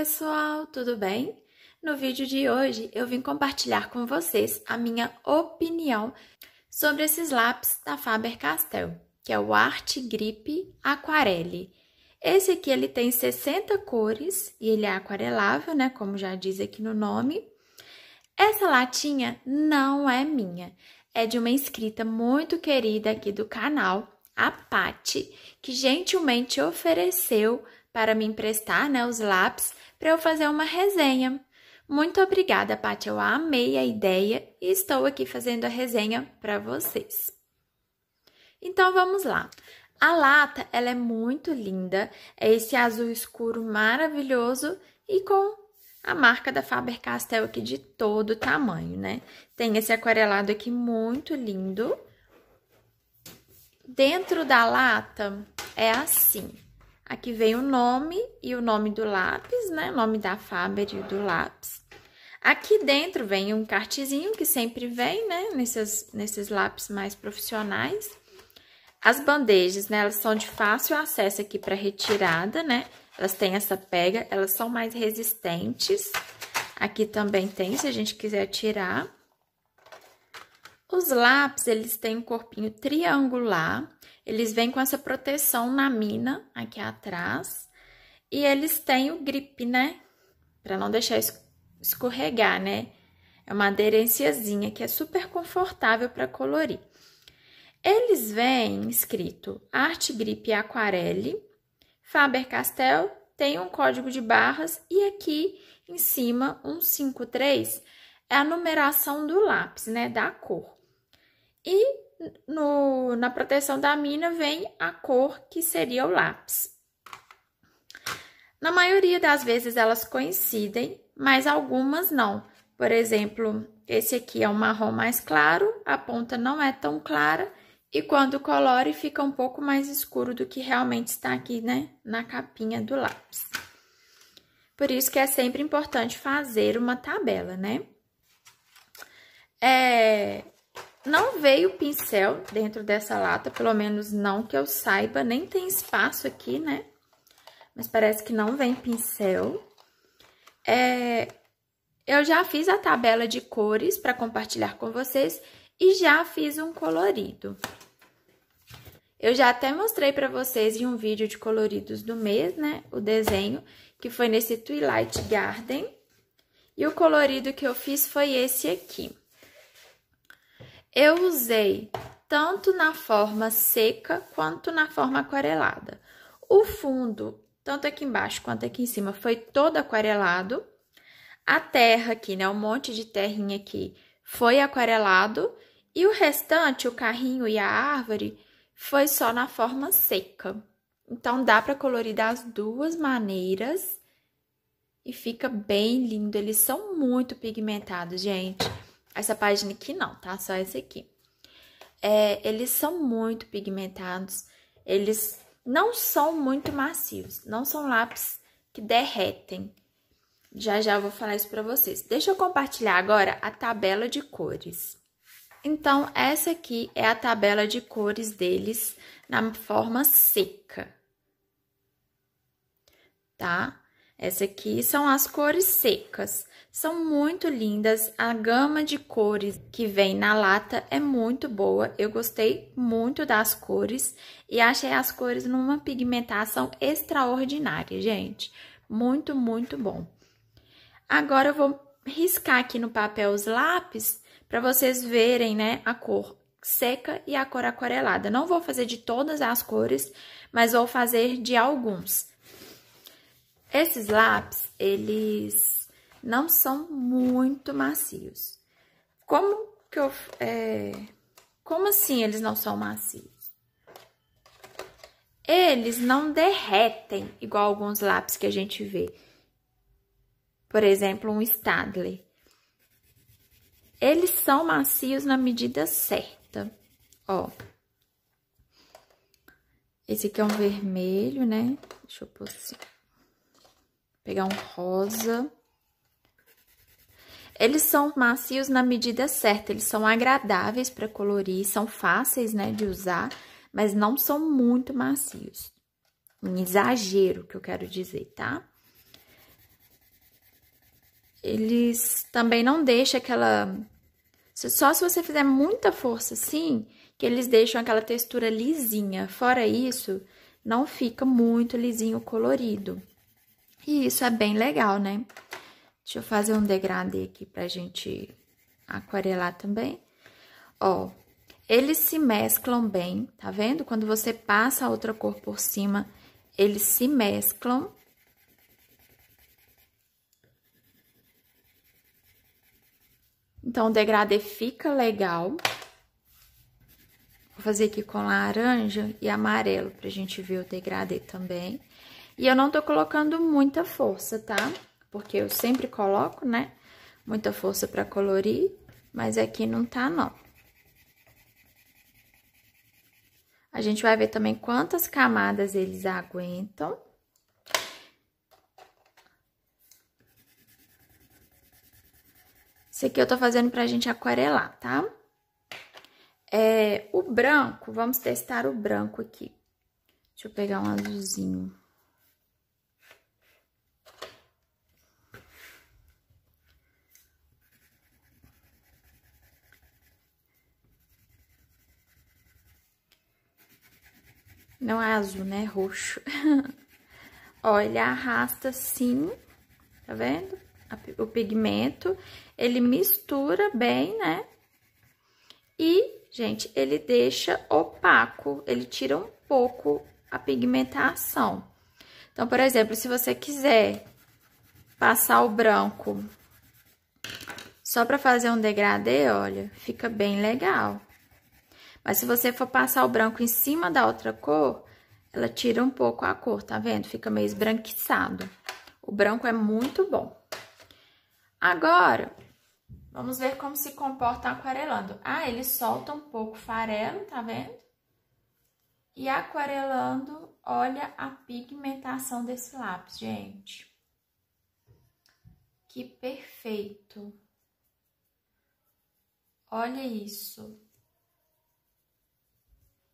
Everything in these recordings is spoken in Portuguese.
pessoal, tudo bem? No vídeo de hoje eu vim compartilhar com vocês a minha opinião sobre esses lápis da Faber-Castell, que é o Art Grip Aquarelle. Esse aqui ele tem 60 cores e ele é aquarelável, né, como já diz aqui no nome. Essa latinha não é minha, é de uma inscrita muito querida aqui do canal, a Pati, que gentilmente ofereceu para me emprestar né, os lápis para eu fazer uma resenha. Muito obrigada, Paty. Eu amei a ideia e estou aqui fazendo a resenha para vocês. Então vamos lá. A lata, ela é muito linda, é esse azul escuro maravilhoso e com a marca da Faber-Castell aqui de todo tamanho, né? Tem esse aquarelado aqui muito lindo. Dentro da lata é assim. Aqui vem o nome e o nome do lápis, né? O nome da Faber e do lápis. Aqui dentro vem um cartezinho que sempre vem, né? Nesses, nesses lápis mais profissionais. As bandejas, né? Elas são de fácil acesso aqui para retirada, né? Elas têm essa pega, elas são mais resistentes. Aqui também tem, se a gente quiser tirar. Os lápis, eles têm um corpinho triangular. Eles vêm com essa proteção na mina aqui atrás e eles têm o grip, né? Para não deixar escorregar, né? É uma aderênciazinha que é super confortável para colorir. Eles vêm escrito Arte Grip Aquarelle, Faber-Castell, tem um código de barras e aqui em cima, 153, é a numeração do lápis, né, da cor. E no, na proteção da mina vem a cor que seria o lápis. Na maioria das vezes elas coincidem, mas algumas não. Por exemplo, esse aqui é um marrom mais claro, a ponta não é tão clara e quando colore fica um pouco mais escuro do que realmente está aqui, né, na capinha do lápis. Por isso que é sempre importante fazer uma tabela, né? É, não veio pincel dentro dessa lata, pelo menos não que eu saiba, nem tem espaço aqui, né? Mas parece que não vem pincel. É, eu já fiz a tabela de cores para compartilhar com vocês e já fiz um colorido. Eu já até mostrei para vocês em um vídeo de coloridos do mês, né? O desenho, que foi nesse Twilight Garden. E o colorido que eu fiz foi esse aqui. Eu usei tanto na forma seca quanto na forma aquarelada. O fundo, tanto aqui embaixo quanto aqui em cima, foi todo aquarelado. A terra aqui, né, um monte de terrinha aqui, foi aquarelado. E o restante, o carrinho e a árvore, foi só na forma seca. Então, dá para colorir das duas maneiras e fica bem lindo. Eles são muito pigmentados, gente. Essa página aqui não, tá? Só essa aqui. É, eles são muito pigmentados, eles não são muito macios, não são lápis que derretem. Já já vou falar isso para vocês. Deixa eu compartilhar agora a tabela de cores. Então, essa aqui é a tabela de cores deles na forma seca. Tá? Essa aqui são as cores secas. São muito lindas, a gama de cores que vem na lata é muito boa. Eu gostei muito das cores e achei as cores numa pigmentação extraordinária, gente. Muito, muito bom. Agora eu vou riscar aqui no papel os lápis para vocês verem, né, a cor seca e a cor aquarelada. Não vou fazer de todas as cores, mas vou fazer de alguns. Esses lápis, eles não são muito macios. Como que eu... É... Como assim eles não são macios? Eles não derretem, igual alguns lápis que a gente vê. Por exemplo, um Stadler. Eles são macios na medida certa, ó. Esse aqui é um vermelho, né? Deixa eu pôr assim pegar um rosa. Eles são macios na medida certa, eles são agradáveis para colorir, são fáceis, né, de usar, mas não são muito macios. Um exagero que eu quero dizer, tá? Eles também não deixam aquela... Só se você fizer muita força assim, que eles deixam aquela textura lisinha. Fora isso, não fica muito lisinho colorido. E isso é bem legal, né? Deixa eu fazer um degradê aqui pra gente aquarelar também. Ó, eles se mesclam bem, tá vendo? Quando você passa a outra cor por cima, eles se mesclam. Então, o degradê fica legal. Vou fazer aqui com laranja e amarelo pra gente ver o degradê também. E eu não tô colocando muita força, tá? Porque eu sempre coloco, né? Muita força pra colorir, mas aqui não tá, não. A gente vai ver também quantas camadas eles aguentam. Isso aqui eu tô fazendo pra gente aquarelar, tá? É, o branco, vamos testar o branco aqui. Deixa eu pegar um azulzinho. Não é azul, né? É roxo. Ó, ele arrasta assim, tá vendo? O pigmento, ele mistura bem, né? E, gente, ele deixa opaco, ele tira um pouco a pigmentação. Então, por exemplo, se você quiser passar o branco só para fazer um degradê, olha, fica bem legal. Mas se você for passar o branco em cima da outra cor, ela tira um pouco a cor, tá vendo? Fica meio esbranquiçado. O branco é muito bom. Agora, vamos ver como se comporta aquarelando. Ah, ele solta um pouco farelo, tá vendo? E aquarelando, olha a pigmentação desse lápis, gente. Que perfeito. Olha isso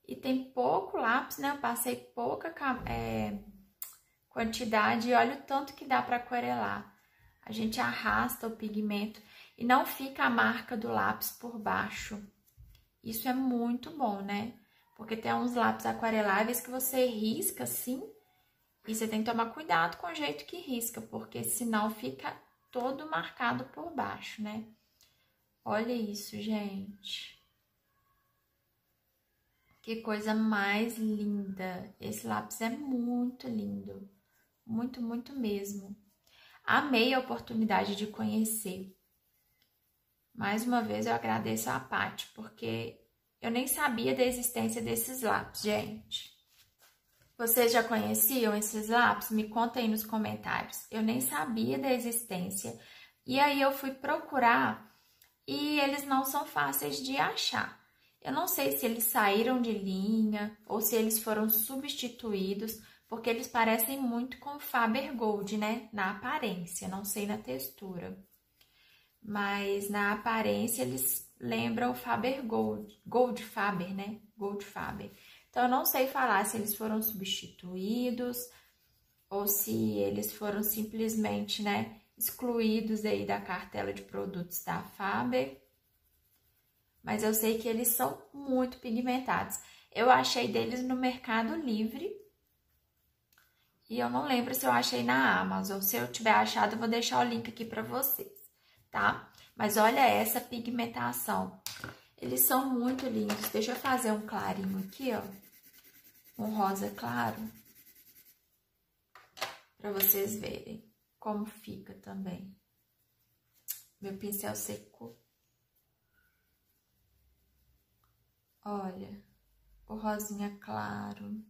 e tem pouco lápis, né? Eu passei pouca é, quantidade e olha o tanto que dá para aquarelar. A gente arrasta o pigmento e não fica a marca do lápis por baixo. Isso é muito bom, né? Porque tem uns lápis aquareláveis que você risca assim e você tem que tomar cuidado com o jeito que risca, porque senão fica todo marcado por baixo, né? Olha isso, gente. Que coisa mais linda! Esse lápis é muito lindo, muito, muito mesmo. Amei a oportunidade de conhecer. Mais uma vez eu agradeço a Paty, porque eu nem sabia da existência desses lápis, gente. Vocês já conheciam esses lápis? Me conta aí nos comentários. Eu nem sabia da existência. E aí eu fui procurar e eles não são fáceis de achar. Eu não sei se eles saíram de linha ou se eles foram substituídos, porque eles parecem muito com Faber Gold, né? Na aparência, não sei na textura. Mas na aparência eles lembram o Faber Gold, Gold Faber, né? Gold Faber. Então eu não sei falar se eles foram substituídos ou se eles foram simplesmente, né, excluídos aí da cartela de produtos da Faber mas eu sei que eles são muito pigmentados. Eu achei deles no Mercado Livre e eu não lembro se eu achei na Amazon. Se eu tiver achado, eu vou deixar o link aqui para vocês, tá? Mas olha essa pigmentação. Eles são muito lindos. Deixa eu fazer um clarinho aqui, ó. Um rosa claro. Pra vocês verem como fica também. Meu pincel secou. Olha, o rosinha claro.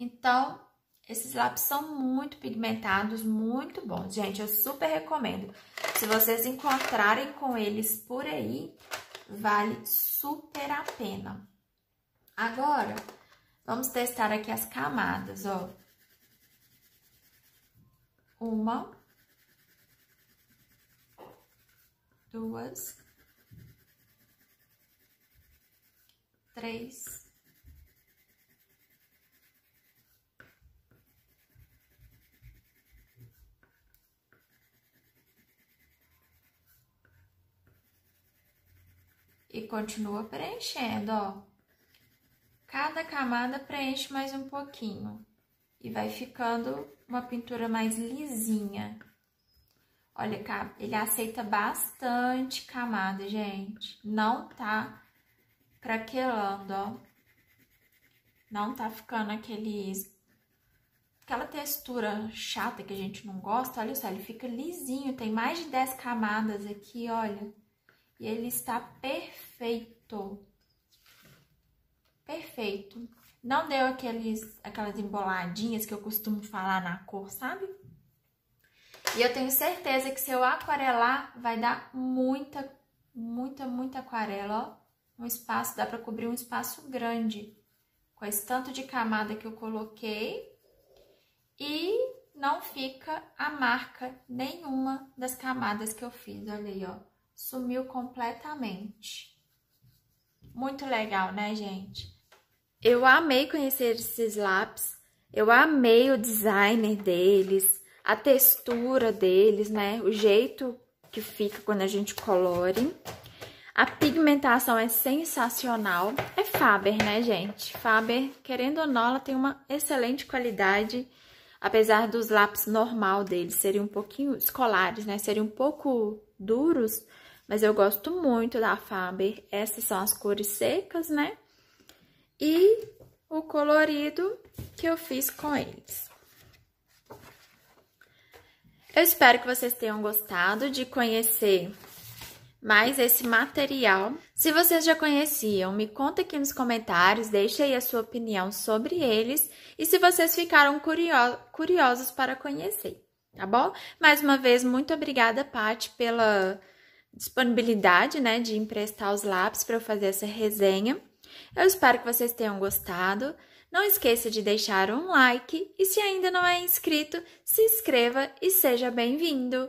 Então, esses lápis são muito pigmentados, muito bons. Gente, eu super recomendo. Se vocês encontrarem com eles por aí, vale super a pena. Agora, vamos testar aqui as camadas, ó. Uma. Duas. três, e continua preenchendo, ó. Cada camada preenche mais um pouquinho e vai ficando uma pintura mais lisinha. Olha, ele aceita bastante camada, gente. Não tá craquelando, ó. Não tá ficando aqueles Aquela textura chata que a gente não gosta. Olha só, ele fica lisinho. Tem mais de 10 camadas aqui, olha. E ele está perfeito. Perfeito. Não deu aqueles, aquelas emboladinhas que eu costumo falar na cor, sabe? E eu tenho certeza que se eu aquarelar, vai dar muita, muita, muita aquarela, ó um espaço, dá para cobrir um espaço grande com esse tanto de camada que eu coloquei e não fica a marca nenhuma das camadas que eu fiz, olha aí, ó, sumiu completamente. Muito legal, né, gente? Eu amei conhecer esses lápis, eu amei o design deles, a textura deles, né, o jeito que fica quando a gente colore. A pigmentação é sensacional. É Faber, né, gente? Faber, querendo ou não, ela tem uma excelente qualidade, apesar dos lápis normal deles serem um pouquinho escolares, né? Serem um pouco duros, mas eu gosto muito da Faber. Essas são as cores secas, né? E o colorido que eu fiz com eles. Eu espero que vocês tenham gostado de conhecer mais esse material. Se vocês já conheciam, me conta aqui nos comentários, deixa aí a sua opinião sobre eles e se vocês ficaram curiosos, curiosos para conhecer, tá bom? Mais uma vez, muito obrigada, Paty, pela disponibilidade, né, de emprestar os lápis para eu fazer essa resenha. Eu espero que vocês tenham gostado. Não esqueça de deixar um like e se ainda não é inscrito, se inscreva e seja bem-vindo.